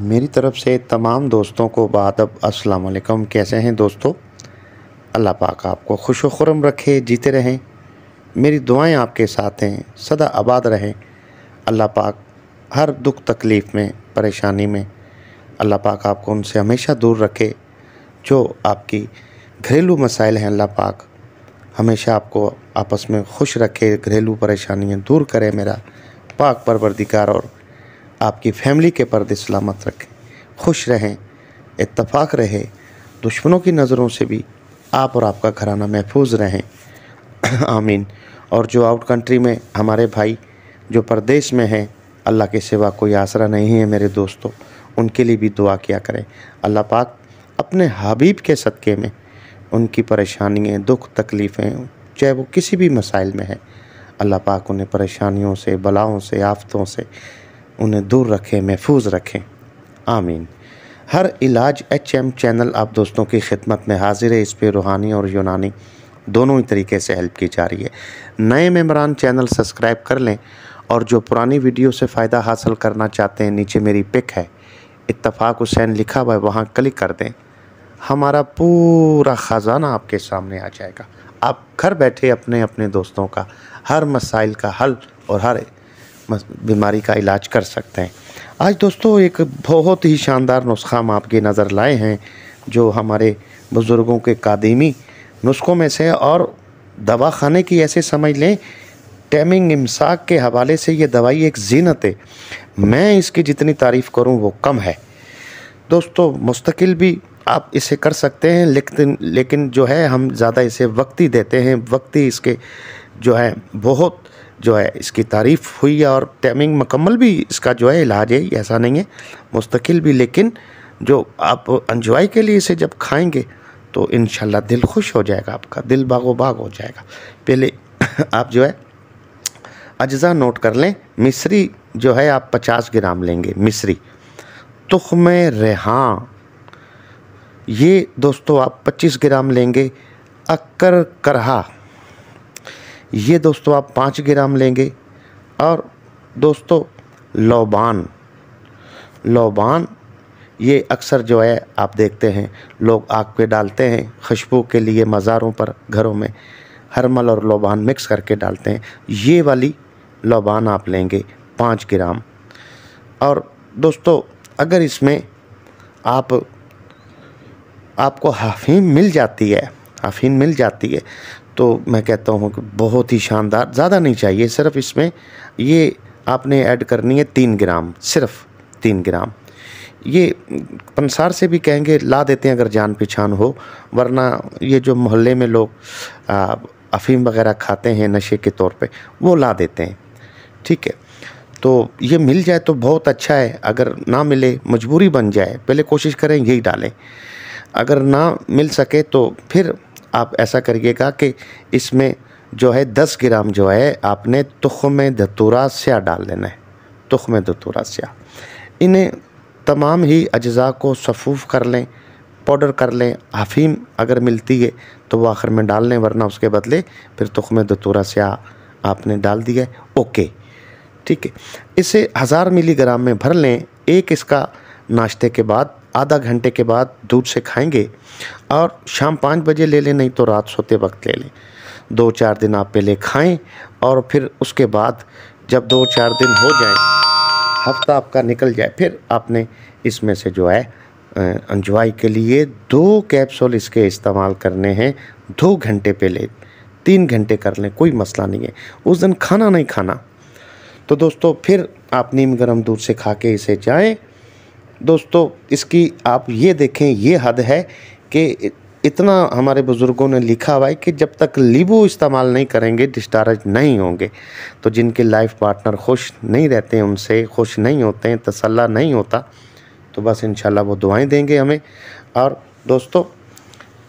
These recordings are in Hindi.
मेरी तरफ़ से तमाम दोस्तों को बादब अस्सलाम वालेकुम कैसे हैं दोस्तों अल्लाह पाक आपको खुश खुरम रखे जीते रहें मेरी दुआएं आपके साथ हैं सदा आबाद रहें अल्लाह पाक हर दुख तकलीफ़ में परेशानी में अल्लाह पाक आपको उनसे हमेशा दूर रखे जो आपकी घरेलू मसाइल हैं अल्लाह पाक हमेशा आपको आपस में खुश रखे घरेलू परेशानियाँ दूर करें मेरा पाक परवरदिगार और आपकी फैमिली के पर्दे सलामत रखें खुश रहें इतफ़ाक़ रहे दुश्मनों की नज़रों से भी आप और आपका घराना महफूज रहें आमीन और जो आउट कंट्री में हमारे भाई जो परदेश में हैं अल्लाह के सिवा कोई आसरा नहीं है मेरे दोस्तों उनके लिए भी दुआ किया करें अल्लाह पाक अपने हबीब के सदक़े में उनकी परेशानियाँ दुख तकलीफ़ें चाहे वो किसी भी मसाइल में हैं अल्लाह पाक उन्हें परेशानियों से बलाओं से आफतों से उन्हें दूर रखें महफूज रखें आमीन हर इलाज एच एम चैनल आप दोस्तों की खिदमत में हाजिर है इस पर रूहानी और यूनानी दोनों ही तरीके से हेल्प की जा रही है नए मेम्बरान चैनल सब्सक्राइब कर लें और जो पुरानी वीडियो से फ़ायदा हासिल करना चाहते हैं नीचे मेरी पिक है इतफ़ाक़ हुसैन लिखा हुआ है वहाँ क्लिक कर दें हमारा पूरा ख़जाना आपके सामने आ जाएगा आप घर बैठे अपने अपने दोस्तों का हर मसाइल का हल और हर बीमारी का इलाज कर सकते हैं आज दोस्तों एक बहुत ही शानदार नुस्खा हम आपके नज़र लाए हैं जो हमारे बुज़ुर्गों के कादीमी नुस्खों में से और दवा खाने की ऐसे समझ लें टैमिंग इमसाक के हवाले से ये दवाई एक जीनत है मैं इसकी जितनी तारीफ़ करूँ वो कम है दोस्तों मुस्तकिल भी आप इसे कर सकते हैं लेकिन लेकिन जो है हम ज़्यादा इसे वक्ती देते हैं वक्ती इसके जो है बहुत जो है इसकी तारीफ़ हुई है और टैमिंग मकम्मल भी इसका जो है इलाज है ऐसा नहीं है मुस्तकिल भी लेकिन जो आप इंजॉय के लिए इसे जब खाएंगे तो इन दिल खुश हो जाएगा आपका दिल बागो बाग हो जाएगा पहले आप जो है अज्जा नोट कर लें मिश्री जो है आप 50 ग्राम लेंगे तुख तुखम रेहान ये दोस्तों आप 25 ग्राम लेंगे अक्कर करहा ये दोस्तों आप पाँच ग्राम लेंगे और दोस्तों लोबान लोबान ये अक्सर जो है आप देखते हैं लोग आग पे डालते हैं खुशबू के लिए मज़ारों पर घरों में हरमल और लोबान मिक्स करके डालते हैं ये वाली लोबान आप लेंगे पाँच ग्राम और दोस्तों अगर इसमें आप आपको हाफीन मिल जाती है हाफीन मिल जाती है तो मैं कहता हूँ कि बहुत ही शानदार ज़्यादा नहीं चाहिए सिर्फ इसमें ये आपने ऐड करनी है तीन ग्राम सिर्फ तीन ग्राम ये पंसार से भी कहेंगे ला देते हैं अगर जान पहचान हो वरना ये जो मोहल्ले में लोग अफीम वगैरह खाते हैं नशे के तौर पे वो ला देते हैं ठीक है तो ये मिल जाए तो बहुत अच्छा है अगर ना मिले मजबूरी बन जाए पहले कोशिश करें यही डालें अगर ना मिल सके तो फिर आप ऐसा करिएगा कि इसमें जो है दस ग्राम जो है आपने तुखम दतूरा स्या डाल देना है तुखम दतूरा स्या इन्हें तमाम ही अज्जा को सफ़ूफ़ कर लें पाउडर कर लें हफ़ीम अगर मिलती है तो वह आखिर में डाल लें वरना उसके बदले फिर तुखम दतूरा स्या आपने डाल दिया है ओके ठीक है इसे हज़ार मिलीग्राम में भर लें एक इसका नाश्ते के बाद आधा घंटे के बाद दूध से खाएंगे और शाम पाँच बजे ले लें नहीं तो रात सोते वक्त ले लें दो चार दिन आप पहले खाएं और फिर उसके बाद जब दो चार दिन हो जाए हफ्ता आपका निकल जाए फिर आपने इसमें से जो है इंजॉय के लिए दो कैप्सूल इसके इस्तेमाल करने हैं दो घंटे पहले तीन घंटे कर लें कोई मसला नहीं है उस दिन खाना नहीं खाना तो दोस्तों फिर आप नीम गर्म दूध से खा के इसे जाएँ दोस्तों इसकी आप ये देखें ये हद है कि इतना हमारे बुज़ुर्गों ने लिखा हुआ है कि जब तक लीबू इस्तेमाल नहीं करेंगे डिस्चार्ज नहीं होंगे तो जिनके लाइफ पार्टनर खुश नहीं रहते हैं उनसे खुश नहीं होते हैं तसल्ला नहीं होता तो बस इन वो दुआएं देंगे हमें और दोस्तों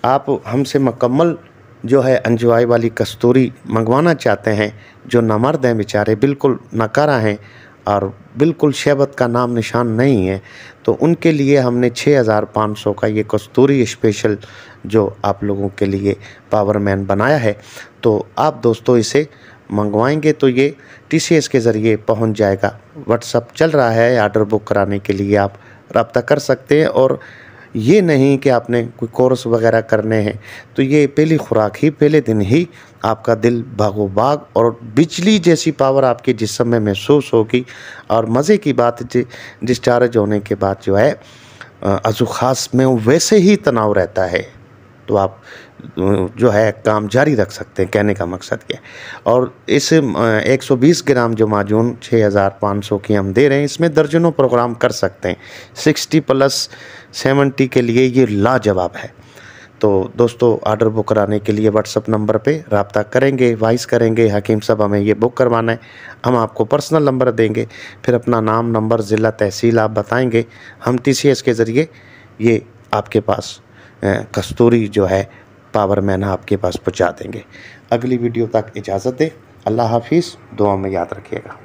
आप हमसे मकम्मल जो है अंजवाई वाली कस्तूरी मंगवाना चाहते हैं जो ना मर्द हैं बेचारे बिल्कुल नकारा हैं और बिल्कुल शेबत का नाम निशान नहीं है तो उनके लिए हमने 6500 का ये कस्तूरी स्पेशल जो आप लोगों के लिए पावर मैन बनाया है तो आप दोस्तों इसे मंगवाएंगे तो ये टी के ज़रिए पहुंच जाएगा व्हाट्सअप चल रहा है आर्डर बुक कराने के लिए आप रबता कर सकते हैं और ये नहीं कि आपने कोई कोर्स वगैरह करने हैं तो ये पहली खुराक ही पहले दिन ही आपका दिल भागो भाग और बिजली जैसी पावर आपके जिसम में महसूस होगी और मज़े की बात डिस्चार्ज होने के बाद जो है अजू खास में वैसे ही तनाव रहता है तो आप जो है काम जारी रख सकते हैं कहने का मकसद है और इस 120 ग्राम जो माजून 6500 की हम दे रहे हैं इसमें दर्जनों प्रोग्राम कर सकते हैं 60 प्लस 70 के लिए ये लाजवाब है तो दोस्तों आर्डर बुक कराने के लिए व्हाट्सअप नंबर पे रबता करेंगे वाइस करेंगे हकीम साहब हमें ये बुक करवाना है हम आपको पर्सनल नंबर देंगे फिर अपना नाम नंबर ज़िला तहसील आप बताएंगे हम टी के ज़रिए ये आपके पास कस्तूरी जो है पावर मैन आपके पास पहुँचा देंगे अगली वीडियो तक इजाज़त दें अल्लाह हाफिज़ दुआ में याद रखिएगा